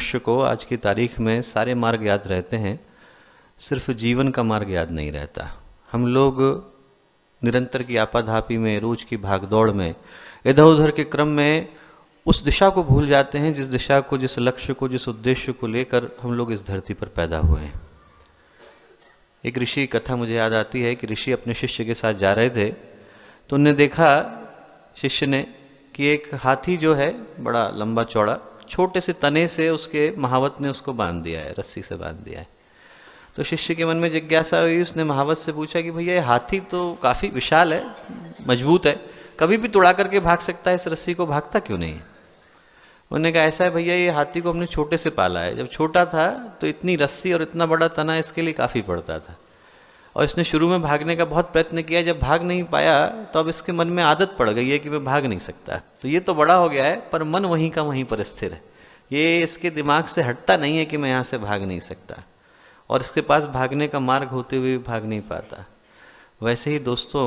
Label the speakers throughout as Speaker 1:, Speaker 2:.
Speaker 1: मनुष्य को आज की तारीख में सारे मार्ग याद रहते हैं सिर्फ जीवन का मार्ग याद नहीं रहता हम लोग निरंतर की आपाधापी में रोज की भागदौड़ में इधर उधर के क्रम में उस दिशा को भूल जाते हैं जिस दिशा को जिस लक्ष्य को जिस उद्देश्य को लेकर हम लोग इस धरती पर पैदा हुए हैं एक ऋषि कथा मुझे याद आती है कि ऋषि अपने शिष्य के साथ जा रहे थे तो उनने देखा शिष्य ने कि एक हाथी जो है बड़ा लंबा चौड़ा छोटे से तने से उसके महावत ने उसको बांध दिया है रस्सी से बांध दिया है तो शिष्य के मन में जिज्ञासा हुई उसने महावत से पूछा कि भैया ये हाथी तो काफ़ी विशाल है मजबूत है कभी भी तोड़ा करके भाग सकता है इस रस्सी को भागता क्यों नहीं उन्होंने कहा ऐसा है भैया ये हाथी को हमने छोटे से पाला है जब छोटा था तो इतनी रस्सी और इतना बड़ा तना इसके लिए काफ़ी पड़ता था और इसने शुरू में भागने का बहुत प्रयत्न किया जब भाग नहीं पाया तो अब इसके मन में आदत पड़ गई है कि मैं भाग नहीं सकता तो ये तो बड़ा हो गया है पर मन वहीं का वहीं पर स्थिर है ये इसके दिमाग से हटता नहीं है कि मैं यहाँ से भाग नहीं सकता और इसके पास भागने का मार्ग होते हुए भी भाग नहीं पाता वैसे ही दोस्तों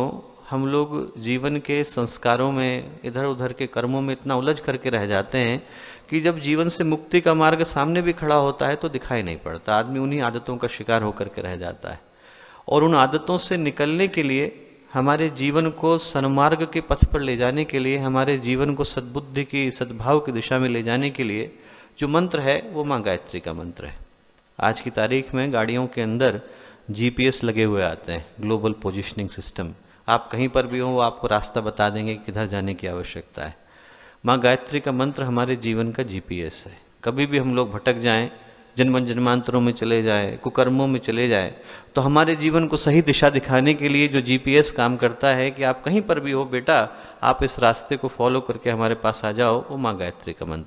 Speaker 1: हम लोग जीवन के संस्कारों में इधर उधर के कर्मों में इतना उलझ करके रह जाते हैं कि जब जीवन से मुक्ति का मार्ग सामने भी खड़ा होता है तो दिखाई नहीं पड़ता आदमी उन्हीं आदतों का शिकार होकर के रह जाता है और उन आदतों से निकलने के लिए हमारे जीवन को सन्मार्ग के पथ पर ले जाने के लिए हमारे जीवन को सद्बुद्धि की सद्भाव की दिशा में ले जाने के लिए जो मंत्र है वो माँ गायत्री का मंत्र है आज की तारीख में गाड़ियों के अंदर जीपीएस लगे हुए आते हैं ग्लोबल पोजिशनिंग सिस्टम आप कहीं पर भी हों वो आपको रास्ता बता देंगे किधर जाने की आवश्यकता है माँ गायत्री का मंत्र हमारे जीवन का जीपीएस है कभी भी हम लोग भटक जाएं जन्म जन्मांतरों में चले जाए कुकर्मों में चले जाए तो हमारे जीवन को सही दिशा दिखाने के लिए जो जीपीएस काम करता है कि आप कहीं पर भी हो बेटा आप इस रास्ते को फॉलो करके हमारे पास आ जाओ वो माँ गायत्री का मंत्र